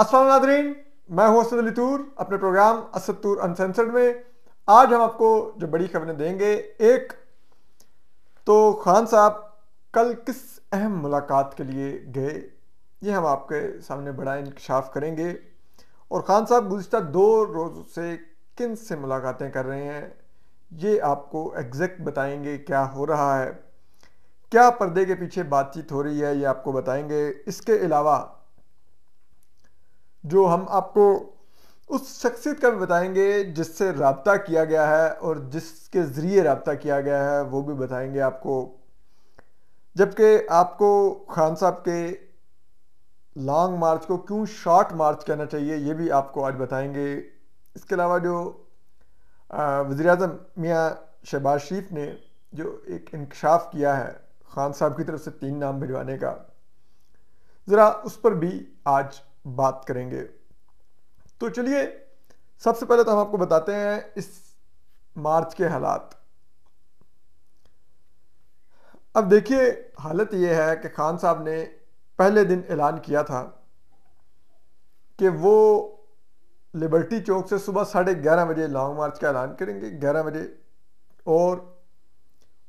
असल नादरीन मैं हूं असद अली तूर अपने प्रोग्राम तूर अनसेंसर्ड में आज हम आपको जो बड़ी खबरें देंगे एक तो खान साहब कल किस अहम मुलाकात के लिए गए ये हम आपके सामने बड़ा इंकशाफ करेंगे और ख़ान साहब गुज्तर दो रोज़ से किन से मुलाकातें कर रहे हैं ये आपको एग्जैक्ट बताएंगे क्या हो रहा है क्या पर्दे के पीछे बातचीत हो रही है ये आपको बताएंगे इसके अलावा जो हम आपको उस शख्सियत का भी बताएंगे जिससे रबता किया गया है और जिसके ज़रिए रबता किया गया है वो भी बताएंगे आपको जबकि आपको खान साहब के लॉन्ग मार्च को क्यों शॉर्ट मार्च कहना चाहिए ये भी आपको आज बताएंगे इसके अलावा जो वजर अजम मियाँ शहबाज शरीफ ने जो एक इंकशाफ किया है खान साहब की तरफ से तीन नाम भिजवाने का ज़रा उस पर भी आज बात करेंगे तो चलिए सबसे पहले तो हम आपको बताते हैं इस मार्च के हालात अब देखिए हालत यह है कि खान साहब ने पहले दिन ऐलान किया था कि वो लिबर्टी चौक से सुबह साढ़े ग्यारह बजे लॉन्ग मार्च का ऐलान करेंगे ग्यारह बजे और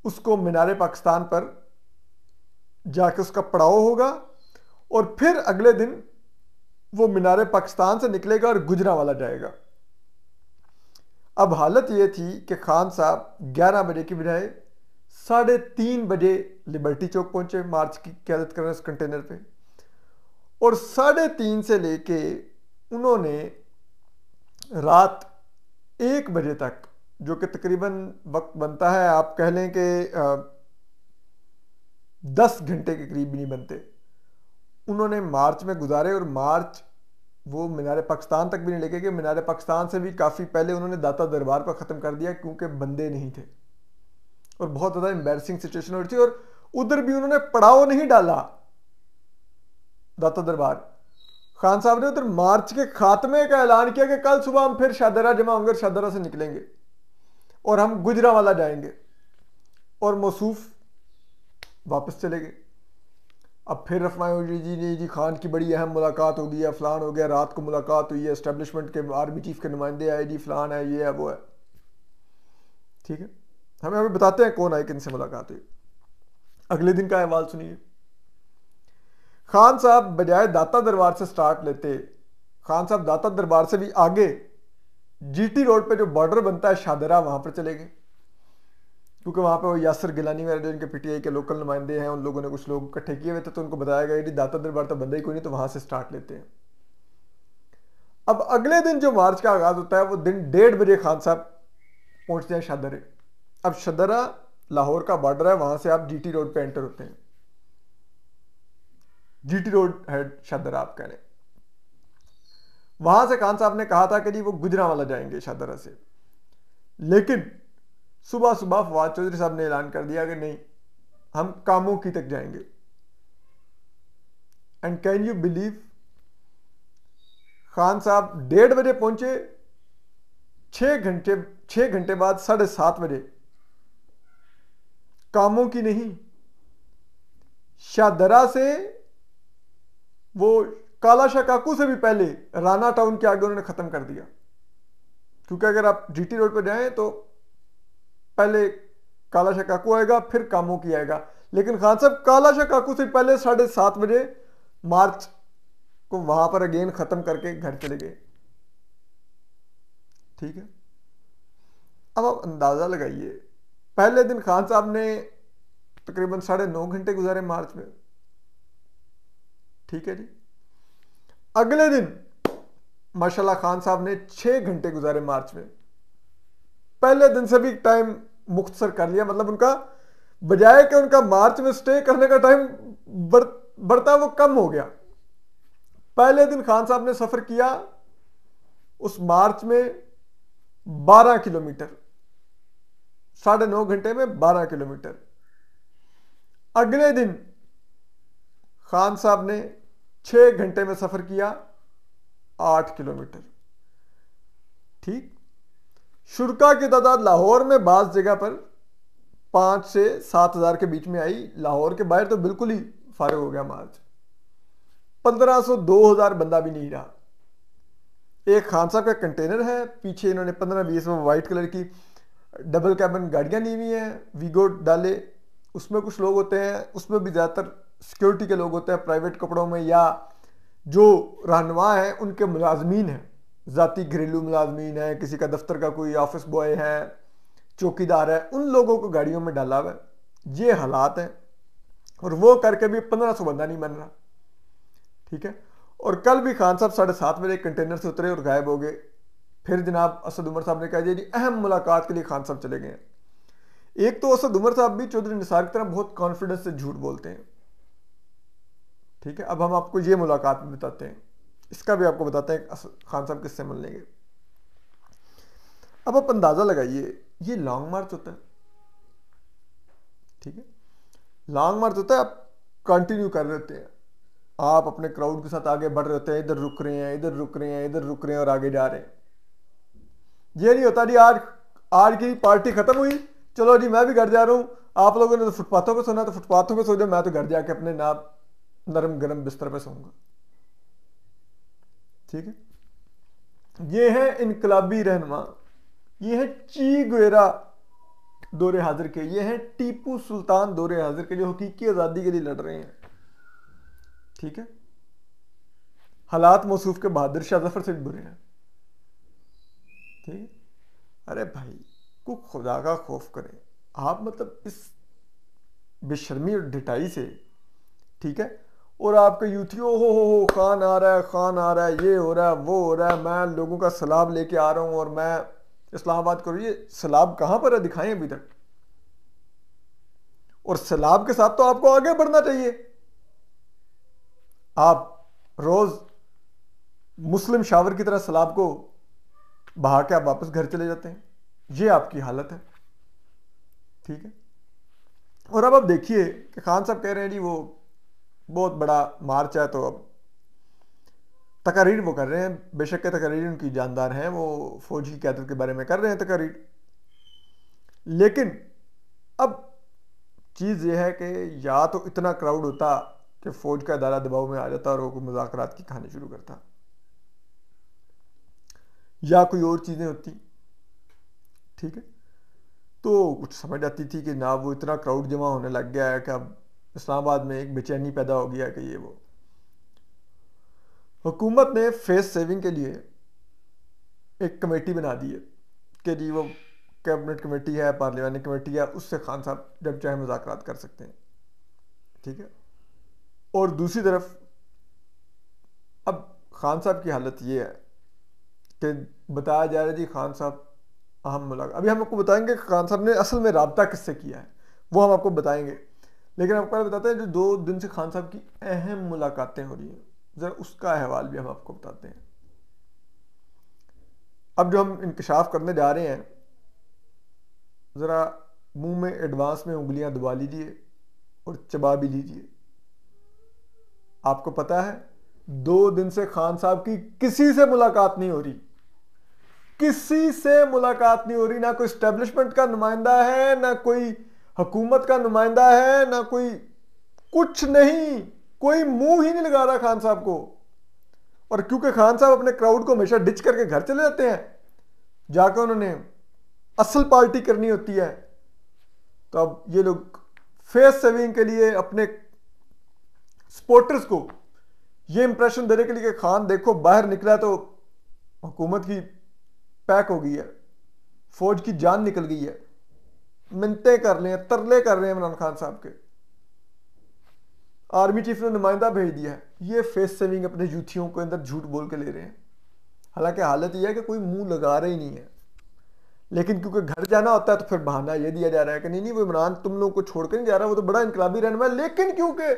उसको मीनार पाकिस्तान पर जाकर उसका पड़ाव होगा और फिर अगले दिन वो मीनार पाकिस्तान से निकलेगा और गुजरा वाला जाएगा अब हालत ये थी कि खान साहब 11 बजे की बजाय साढ़े तीन बजे लिबर्टी चौक पहुंचे मार्च की क्यादत कर रहे कंटेनर पे और साढ़े तीन से लेके उन्होंने रात एक बजे तक जो कि तकरीबन वक्त बनता है आप कह लें कि दस घंटे के करीब नहीं बनते उन्होंने मार्च में गुजारे और मार्च वो मीनार पाकिस्तान तक भी नहीं लेके गए मीनार पाकिस्तान से भी काफ़ी पहले उन्होंने दाता दरबार पर ख़त्म कर दिया क्योंकि बंदे नहीं थे और बहुत ज़्यादा एम्बेरसिंग सिचुएशन हो रही थी और उधर भी उन्होंने पड़ाव नहीं डाला दाता दरबार खान साहब ने उधर मार्च के खात्मे का ऐलान किया कि कल सुबह हम फिर शादरा जमा होंगे शादरा से निकलेंगे और हम गुजरा वाला जाएंगे और मौसूफ वापस चले गए अब फिर जी ने जी खान की बड़ी अहम मुलाकात हो गई है फ़लान हो गया रात को मुलाकात हुई है इस्टेबलिशमेंट के आर्मी चीफ के नुमाइंदे आए जी फ़लान है ये है वो है ठीक है हमें अभी बताते हैं कौन आए किन से मुलाकात हुई अगले दिन का अहवाल सुनिए खान साहब बजाय दाता दरबार से स्टार्ट लेते खान साहब दाता दरबार से भी आगे जीटी रोड पे जो बॉर्डर बनता है शादरा वहां पर चले गए क्योंकि वहाँ पे वो यासर गिलानी वगैरह जो इनके पीटीआई के लोकल नुमाइंदे हैं उन लोगों ने कुछ लोग इकट्ठे किए हुए थे तो उनको बताया गया कि दाता दरबार तो बंदा ही कोई नहीं तो वहाँ से स्टार्ट लेते हैं अब अगले दिन जो मार्च का आगाज होता है वो दिन डेढ़ बजे खान साहब पहुँचते हैं शदरे अब शदरा लाहौर का बॉर्डर है वहाँ से आप टी रोड पर एंटर होते हैं टी रोड है शादरा आप कह रहे वहां से खान साहब ने कहा था कि जी वो वाला जाएंगे शादरा से लेकिन सुबह सुबह फवाद चौधरी साहब ने ऐलान कर दिया कि नहीं हम कामों की तक जाएंगे and can you believe Khan साहब डेढ़ बजे पहुंचे छः घंटे छः घंटे बाद साढ़े सात बजे कामों की नहीं शाहदरा से वो काला शाह काकू से भी पहले राना टाउन के आगे उन्होंने ख़त्म कर दिया क्योंकि अगर आप जीटी रोड पर जाएं तो पहले काला शाह काकू आएगा फिर कामों की आएगा लेकिन खान साहब काला शाह काकू से पहले साढ़े सात बजे मार्च को वहां पर अगेन खत्म करके घर चले गए ठीक है अब आप अंदाजा लगाइए पहले दिन खान साहब ने तकरीबन साढ़े नौ घंटे गुजारे मार्च में ठीक है जी अगले दिन माशाल्लाह खान साहब ने छह घंटे गुजारे मार्च में पहले दिन से भी टाइम मुख्तसर कर लिया मतलब उनका बजाय कि उनका मार्च में स्टे करने का टाइम बढ़ बढ़ता वो कम हो गया पहले दिन खान साहब ने सफ़र किया उस मार्च में 12 किलोमीटर साढ़े नौ घंटे में 12 किलोमीटर अगले दिन खान साहब ने छः घंटे में सफ़र किया आठ किलोमीटर ठीक शुरका की तादाद लाहौर में बास जगह पर पांच से सात हज़ार के बीच में आई लाहौर के बाहर तो बिल्कुल ही फारग हो गया मार्च पंद्रह सौ दो हज़ार बंदा भी नहीं रहा एक खान साहब का कंटेनर है पीछे इन्होंने पंद्रह बीस में वाइट कलर की डबल कैबन गाड़ियाँ ली हुई हैं वीगो डाले उसमें कुछ लोग होते हैं उसमें भी ज़्यादातर सिक्योरिटी के लोग होते हैं प्राइवेट कपड़ों में या जो रहनुमा हैं उनके मुलाजमीन हैं ज़ाती घरेलू मुलाजमीन है किसी का दफ्तर का कोई ऑफिस बॉय है चौकीदार है उन लोगों को गाड़ियों में डाला हुआ ये हालात हैं और वो करके भी पंद्रह सौ बंदा नहीं बन रहा ठीक है और कल भी खान साहब साढ़े सात बजे कंटेनर से उतरे और गायब हो गए फिर जनाब असद उमर साहब ने कहा जी अहम मुलाकात के लिए खान साहब चले गए हैं एक तो असद उमर साहब भी चौधरी निसार की तरह बहुत कॉन्फिडेंस से झूठ बोलते हैं ठीक है अब हम आपको ये मुलाकात बताते हैं इसका भी आपको बताते हैं खान साहब किससे मिलने गए अब आप अंदाज़ा लगाइए ये लॉन्ग मार्च होता है ठीक है लॉन्ग मार्च होता है आप कंटिन्यू कर रहे हैं आप अपने क्राउड के साथ आगे बढ़ रहे हैं इधर रुक रहे हैं इधर रुक रहे हैं इधर रुक रहे हैं और आगे जा रहे हैं ये नहीं होता जी आज आज की पार्टी खत्म हुई चलो जी मैं भी घर जा रहा हूँ आप लोगों ने तो फुटपाथों पर सोना तो फुटपाथों पर सो जाओ मैं तो घर जाके अपने नाप नरम गरम बिस्तर पर सोऊंगा ठीक है ये है इनकलाबी रहनमा ये है ची गुरा दौरे हाजिर के ये है टीपू सुल्तान दौरे हाजिर के जो हकीकी आज़ादी के लिए लड़ रहे हैं ठीक है हालात मौसू के बहादुर शाह जफर से भी बुरे हैं ठीक अरे भाई को खुदा का खौफ करें आप मतलब इस बेशर्मी और ढिटाई से ठीक है और आपका यूथी ओ हो हो खान आ रहा है खान आ रहा है ये हो रहा है वो हो रहा है मैं लोगों का सलाब लेके आ रहा हूँ और मैं इस्लामाबाद करो ये सलाब कहाँ पर है दिखाएं अभी तक और सलाब के साथ तो आपको आगे बढ़ना चाहिए आप रोज मुस्लिम शावर की तरह सलाब को बहा के आप वापस घर चले जाते हैं ये आपकी हालत है ठीक है और अब आप देखिए कि खान साहब कह रहे हैं जी वो बहुत बड़ा मार्च है तो अब तकरीर वो कर रहे हैं बेशक के तकारीर उनकी जानदार हैं वो फौज की क्यादत के बारे में कर रहे हैं तकरीर लेकिन अब चीज़ यह है कि या तो इतना क्राउड होता कि फ़ौज का अदारा दबाव में आ जाता और वो मुजाकर की कहानी शुरू करता या कोई और चीज़ें होती ठीक है तो कुछ समझ आती थी कि ना वो इतना क्राउड जमा होने लग गया है कि अब इस्लामाबाद में एक बेचैनी पैदा हो गया कि ये वो हुकूमत ने फेस सेविंग के लिए एक कमेटी बना दी है कि जी वो कैबिनेट कमेटी है पार्लियामानी कमेटी है उससे खान साहब जब चाहे मुजाकर कर सकते हैं ठीक है और दूसरी तरफ अब खान साहब की हालत ये है कि बताया जा रहा है जी खान साहब अहम मुलाकात अभी हम आपको बताएंगे कि खान साहब ने असल में रबता किससे किया है वो हम आपको बताएंगे लेकिन आपको बताते हैं जो दो दिन से खान साहब की अहम मुलाकातें हो रही हैं ज़रा उसका अहवाल भी हम आपको बताते हैं अब जो हम इंकशाफ करने जा रहे हैं ज़रा मुंह में एडवांस में उंगलियां दबा लीजिए और चबा भी लीजिए आपको पता है दो दिन से खान साहब की किसी से मुलाकात नहीं हो रही किसी से मुलाकात नहीं हो रही ना कोई स्टेब्लिशमेंट का नुमाइंदा है ना कोई हुकूमत का नुमाइंदा है ना कोई कुछ नहीं कोई मुंह ही नहीं लगा रहा खान साहब को और क्योंकि खान साहब अपने क्राउड को हमेशा डिच करके घर चले जाते हैं जाकर उन्होंने असल पार्टी करनी होती है तो अब ये लोग फेस सेविंग के लिए अपने सपोर्टर्स को ये इंप्रेशन देने के लिए कि खान देखो बाहर निकला तो हुकूमत की पैक हो गई है फौज की जान निकल गई है मिनते कर रहे हैं तरले कर रहे हैं इमरान खान साहब के आर्मी चीफ ने नुमाइंदा भेज दिया है ये फेस सेविंग अपने यूथियों के अंदर झूठ बोल के ले रहे हैं हालांकि हालत यह है कि कोई मुंह लगा रहे ही नहीं है लेकिन क्योंकि घर जाना होता है तो फिर बहाना यह दिया जा रहा है कि नहीं नहीं वो इमरान तुम लोगों को छोड़कर नहीं जा रहा वो तो बड़ा इनकलाबी रहनमा है लेकिन क्योंकि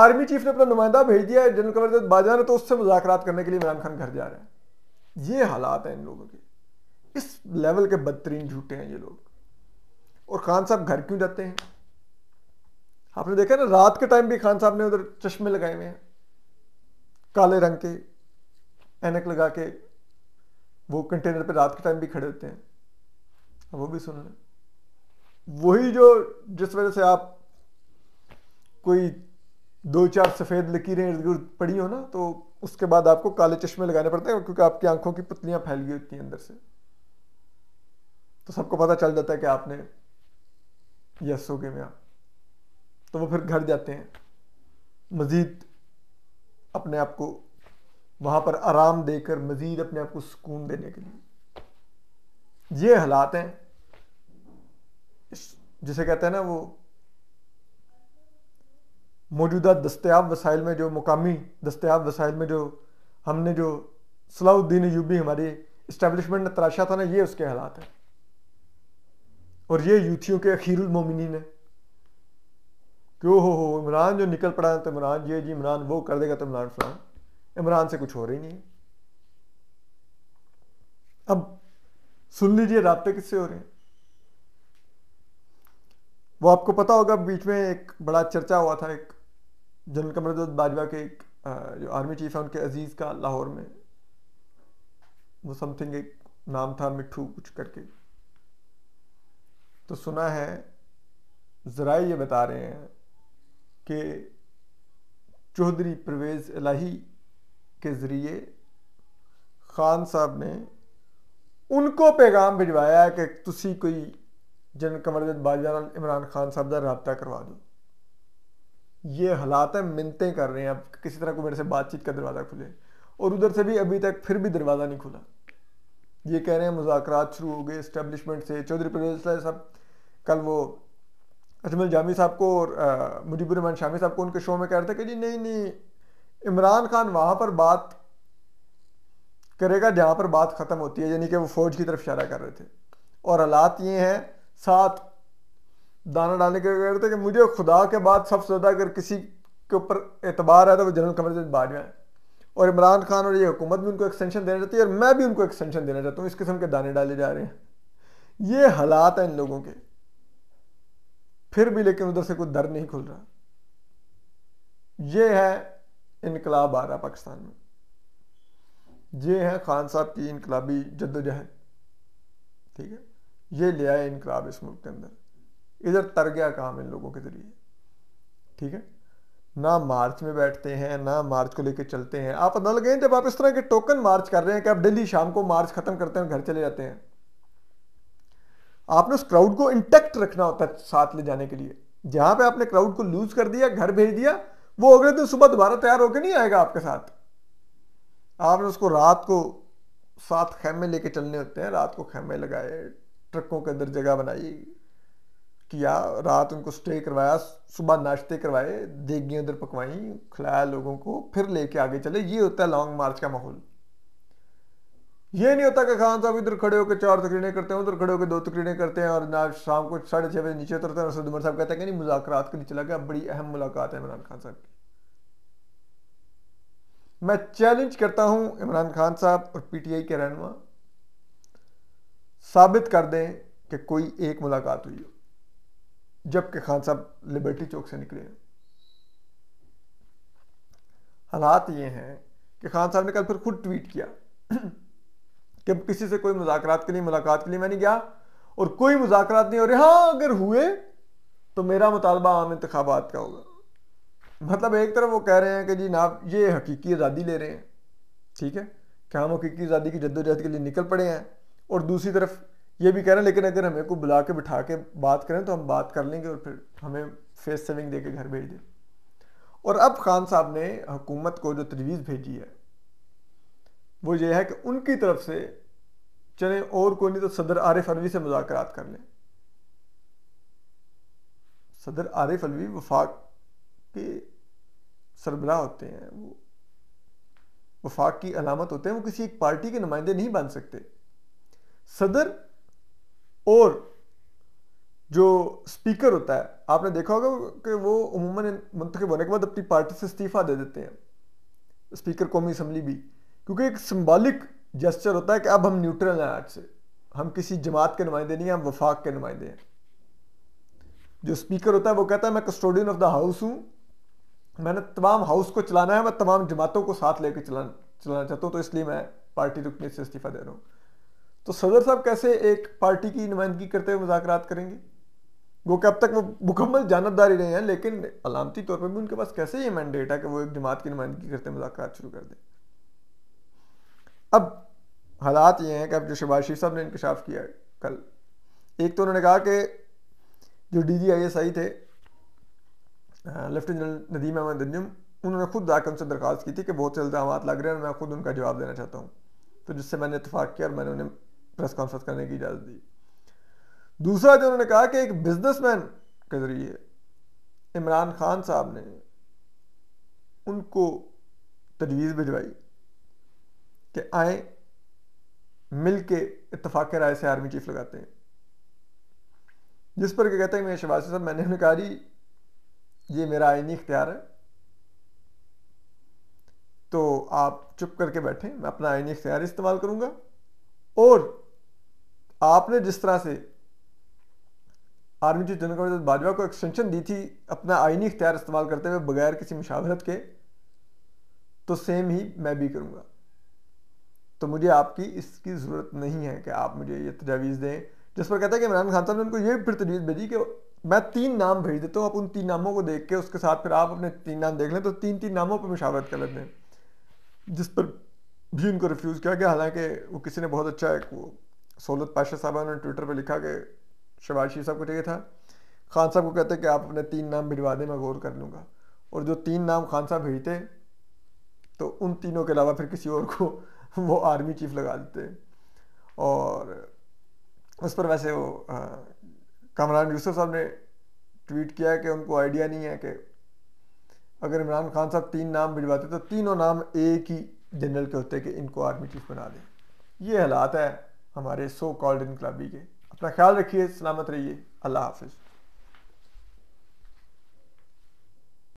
आर्मी चीफ ने अपना नुमाइंदा भेज दिया है जनरल कमर बाजा ने तो उससे मुजाकरात करने के लिए इमरान खान घर जा रहे हैं ये हालात हैं इन लोगों के इस लेवल के बदतरीन झूठे हैं ये लोग और खान साहब घर क्यों जाते हैं आपने देखा ना रात के टाइम भी खान साहब ने उधर चश्मे लगाए हुए हैं काले रंग के एनक लगा के वो कंटेनर पे रात के टाइम भी खड़े होते हैं वो भी सुन लें वही जो जिस वजह से आप कोई दो चार सफ़ेद लकीरें इर्द गिर्द पड़ी हो ना तो उसके बाद आपको काले चश्मे लगाने पड़ते हैं क्योंकि आपकी आंखों की पतलियां फैल गई होती हैं अंदर से तो सबको पता चल जाता है कि आपने यस हो गए मेरा तो वो फिर घर जाते हैं मज़ीद अपने आप को वहाँ पर आराम देकर मज़ीद अपने आप को सुकून देने के लिए ये हालात हैं जिसे कहते हैं ना वो मौजूदा दस्तियाब वसाइल में जो मुकामी दस्तियाब वसाइल में जो हमने जो सलाउद्दीन यूबी हमारी इस्टेब्लिशमेंट ने तराशा था ना ये उसके हालात हैं और ये यूथियों के अखीर मोमिन है क्यों हो हो इमरान जो निकल पड़ा है तो इमरान ये जी इमरान वो कर देगा तो इमरान फलान इमरान से कुछ हो रही नहीं है अब सुन लीजिए रबते किससे हो रहे हैं वो आपको पता होगा बीच में एक बड़ा चर्चा हुआ था एक जनरल कमर बाजवा के एक जो आर्मी चीफ है उनके अजीज़ का लाहौर में वो समथिंग एक नाम था मिट्ठू कुछ करके तो सुना है ज़रा ये बता रहे हैं कि चौधरी परवेज़ इलाही के ज़रिए ख़ान साहब ने उनको पैगाम भिजवाया कि तुम कोई जनरल कमर बाजान इमरान खान साहब का रबता करवा दो ये हालात है मिनतें कर रहे हैं अब किसी तरह को मेरे से बातचीत का दरवाज़ा खुले और उधर से भी अभी तक फिर भी दरवाज़ा नहीं खुला ये कह रहे हैं मुजाकर शुरू हो गए इस्टेब्लिशमेंट से चौधरी परवेज साहब कल वो अजमल जामी साहब को और मुजीबरमान शामी साहब को उनके शो में कह रहे थे कि जी नहीं नहीं इमरान खान वहाँ पर बात करेगा जहाँ पर बात ख़त्म होती है यानी कि वो फ़ौज की तरफ इशारा कर रहे थे और हालात ये हैं साथ दाना डालने के कह रहे थे कि मुझे खुदा के बाद सबसे ज़्यादा अगर किसी के ऊपर एतबार है तो वो जनरल कमर बाद में और इमरान खान और ये हुकूमत भी उनको एक्सटेंशन देना चाहती है और मैं भी उनको एक्सटेंशन देना चाहता हूँ इस किस्म के दाने डाले जा रहे हैं ये हालात हैं इन लोगों के फिर भी लेकिन उधर से कोई दर नहीं खुल रहा ये है इनकलाब आ रहा पाकिस्तान में ये है खान साहब की इनकलाबी जद्दोजहद ठीक है ये ले आए इनकलाब इस मुल्क के अंदर इधर तर गया काम इन लोगों के जरिए ठीक है ना मार्च में बैठते हैं ना मार्च को लेकर चलते हैं आप पता लगे जब आप इस तरह के टोकन मार्च कर रहे हैं कि आप डेली शाम को मार्च खत्म करते हैं घर चले जाते हैं आपने उस क्राउड को इंटेक्ट रखना होता है साथ ले जाने के लिए जहां पे आपने क्राउड को लूज कर दिया घर भेज दिया वो अगले दिन सुबह दोबारा तैयार होकर नहीं आएगा आपके साथ आपने उसको रात को साथ खेमे लेके चलने होते हैं रात को खेमे लगाए ट्रकों के अंदर जगह बनाई किया रात उनको स्टे करवाया सुबह नाश्ते करवाए देगी उधर पकवाई खिलाया लोगों को फिर लेके आगे चले ये होता है लॉन्ग मार्च का माहौल ये नहीं होता कि खान साहब इधर खड़े होकर चार तकरीरें करते हैं उधर खड़े होकर दो तकरीरें करते हैं और ना शाम को साढ़े छः बजे नीचे उतरते हैं रसद साहब कहते हैं कि नहीं मुजाकर के लिए चला गया बड़ी अहम मुलाकात है इमरान खान साहब की मैं चैलेंज करता हूं इमरान खान साहब और पी टी आई के रहनमा साबित कर दें कि कोई एक मुलाकात हुई हो जबकि खान साहब लिबर्टी चौक से निकले हालात ये हैं कि खान साहब ने कल फिर खुद ट्वीट किया कि किसी से कोई मुजाकरात के लिए मुलाकात के लिए मैं नहीं गया और कोई मुजाकरात नहीं हो रहे हाँ अगर हुए तो मेरा मुतालबा आम इंतबात का होगा मतलब एक तरफ वो कह रहे हैं कि जी ना ये हकीकी आज़ादी ले रहे हैं ठीक है कि हम हकीकी आज़ादी की जद्दोजहद के लिए निकल पड़े हैं और दूसरी तरफ ये भी कह रहे हैं लेकिन अगर हमें को बुला के बिठा के बात करें तो हम बात कर लेंगे और फिर हमें फेस सेविंग दे के घर भेज दें और अब खान साहब ने हुकूमत को जो तजवीज़ भेजी है वो ये है कि उनकी तरफ से चले और कोई नहीं तो सदर आरिफ अलवी से मुजाकर कर लें सदर आरिफ अलवी वफाक के सरबराह होते हैं वो वफाक की अलामत होते हैं वो किसी एक पार्टी के नुमाइंदे नहीं बन सकते सदर और जो स्पीकर होता है आपने देखा होगा कि वो अमूमन मंतखब होने के बाद अपनी पार्टी से इस्तीफ़ा दे देते हैं स्पीकर कौमी असम्बली भी क्योंकि एक सिंबॉलिक जेस्चर होता है कि अब हम न्यूट्रल हैं आज से हम किसी जमात के नुमाइंदे नहीं हैं हम वफाक के नुमाइंदे हैं जो स्पीकर होता है वो कहता है मैं कस्टोडियन ऑफ द हाउस हूँ मैंने तमाम हाउस को चलाना है मैं तमाम जमातों को साथ लेकर चलाना चलाना चाहता हूँ तो इसलिए मैं पार्टी रुकने से इस्तीफा दे रहा हूँ तो सदर साहब कैसे एक पार्टी की नुमाइंदगी करते हुए मुजाकर करेंगे वो कि अब तक वो मुकम्मल जानबदारी रहे हैं लेकिन अलामती तौर पर भी उनके पास कैसे ये मैंडेट है कि वो एक जमात की नुमाइंदगी करते मुजाकर शुरू कर दें अब हालात ये हैं कि अब जो शबाज शरीफ साहब ने इंकशाफ किया है कल एक तो उन्होंने कहा कि जो D G I S I थे लेफ्टिनेंट जनरल नदीम अहमद नदीम उन्होंने खुद जाकर उनसे दरख्वास्त की थी कि बहुत से इल्ज़ाम लग रहे हैं और मैं खुद उनका जवाब देना चाहता हूँ तो जिससे मैंने इतफाक़ किया और मैंने उन्हें प्रेस कॉन्फ्रेंस करने की इजाज़त दी दूसरा जो उन्होंने कहा कि एक बिजनेसमैन के ज़रिए इमरान खान साहब ने उनको तजवीज़ भिजवाई कि आए मिल के इतफाक़ राय से आर्मी चीफ लगाते हैं जिस पर क्या कहते हैं मैं शिवाजी साहब मैंने उन्हें कहा जी ये मेरा आईनी इख्तियार है तो आप चुप करके बैठे मैं अपना आईनी इख्तियार इस्तेमाल करूंगा और आपने जिस तरह से army chief general Qamar Bajwa को एक्सटेंशन दी थी अपना आईनी इख्तियार इस्तेमाल करते हुए बगैर किसी मुशावरत के तो सेम ही मैं भी करूंगा तो मुझे आपकी इसकी ज़रूरत नहीं है कि आप मुझे ये तजावीज़ दें जिस पर कहता है कि इमरान खान साहब ने उनको ये फिर तजवीज़ भेजी कि मैं तीन नाम भेज देता हूँ आप उन तीन नामों को देख के उसके साथ फिर आप अपने तीन नाम देख लें तो तीन तीन नामों पर मुशावरत कर लेते हैं जिस पर भी उनको रिफ्यूज़ किया गया हालांकि वो किसी ने बहुत अच्छा एक वो सोलत पाशा साहबा ने ट्विटर पर लिखा कि शबाज शी साहब को चाहिए था खान साहब को कहते कि आप अपने तीन नाम भिजवा दें मैं गौर कर लूँगा और जो तीन नाम खान साहब भेजते तो उन तीनों के अलावा फिर किसी और को वो आर्मी चीफ लगा देते और उस पर वैसे वो कमरान यूसुफ साहब ने ट्वीट किया है कि उनको आइडिया नहीं है कि अगर इमरान खान साहब तीन नाम भिजवाते तो तीनों नाम एक ही जनरल के होते कि इनको आर्मी चीफ बना दें ये हालात है हमारे सो कॉल्ड इनकलाबी के अपना ख्याल रखिए सलामत रहिए अल्लाह हाफिज़